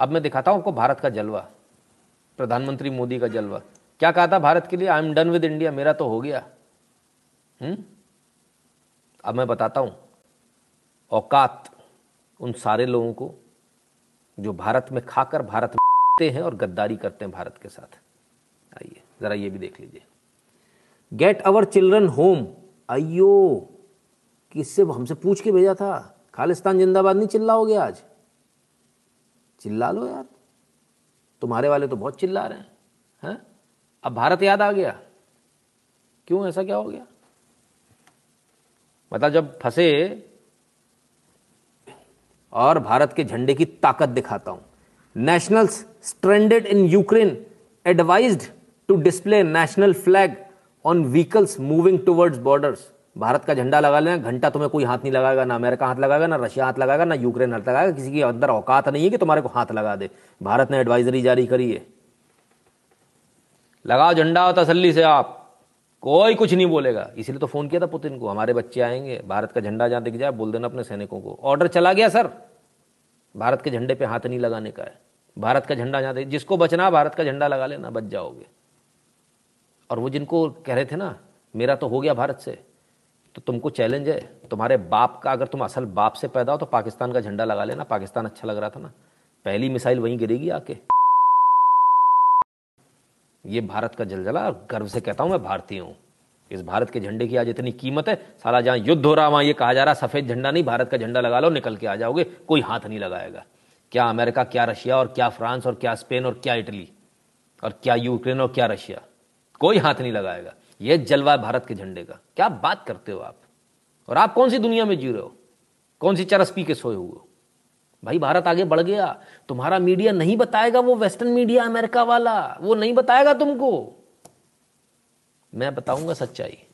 अब मैं दिखाता हूं आपको भारत का जलवा प्रधानमंत्री मोदी का जलवा क्या कहा था भारत के लिए I am done with India मेरा तो हो गया हुँ? हम्म? अब मैं बताता हूं औकात उन सारे लोगों को जो भारत में खाकर भारत में हैं और गद्दारी करते हैं भारत के साथ आइए ज़रा ये भी देख लीजिए गेट अवर चिल्ड्रन होम अयो किससे हमसे पूछ के भेजा था खालिस्तान जिंदाबाद नहीं चिल्ला हो गया आज चिल्ला लो यार तुम्हारे वाले तो बहुत चिल्ला रहे हैं है? अब भारत याद आ गया क्यों ऐसा क्या हो गया मतलब जब फंसे और भारत के झंडे की ताकत दिखाता हूं nationals stranded in Ukraine advised to display national flag on vehicles moving towards borders Bharat का झंडा लगा लेना घंटा तुम्हें कोई हाथ नहीं लगाएगा ना अमेरिका हाथ लगाएगा ना रशिया हाथ लगाएगा ना यूक्रेन हाथ लगाएगा किसी के अंदर औकात नहीं है कि तुम्हारे को हाथ लगा दे भारत ने एडवाइजरी जारी करी है लगाओ झंडा तसली से आप कोई कुछ नहीं बोलेगा इसलिए तो फोन किया था पुतिन को हमारे बच्चे आएंगे भारत का झंडा जहां दिख जाए बोल देना अपने सैनिकों को ऑर्डर चला गया सर भारत के झंडे पे हाथ नहीं लगाने का है भारत का झंडा जहां जिसको बचना भारत का झंडा लगा लेना बच जाओगे और वो जिनको कह रहे थे ना मेरा तो हो गया भारत से तो तुमको चैलेंज है तुम्हारे बाप का अगर तुम असल बाप से पैदा हो तो पाकिस्तान का झंडा लगा लेना पाकिस्तान अच्छा लग रहा था ना पहली मिसाइल वहीं गिरेगी आके ये भारत का जलजला गर्व से कहता हूं मैं भारतीय हूं इस भारत के झंडे की आज इतनी कीमत है साला जहां युद्ध हो रहा वहां ये कहा जा रहा सफेद झंडा नहीं भारत का झंडा लगा लो निकल के आ जाओगे कोई हाथ नहीं लगाएगा क्या अमेरिका क्या रशिया और क्या फ्रांस और क्या स्पेन और क्या इटली और क्या यूक्रेन और क्या रशिया कोई हाथ नहीं लगाएगा यह जलवा है भारत के झंडे का क्या बात करते हो आप और आप कौन सी दुनिया में जी रहे हो कौन सी चरस पी के सोए हुए हो भाई भारत आगे बढ़ गया तुम्हारा मीडिया नहीं बताएगा वो वेस्टर्न मीडिया अमेरिका वाला वो नहीं बताएगा तुमको मैं बताऊंगा सच्चाई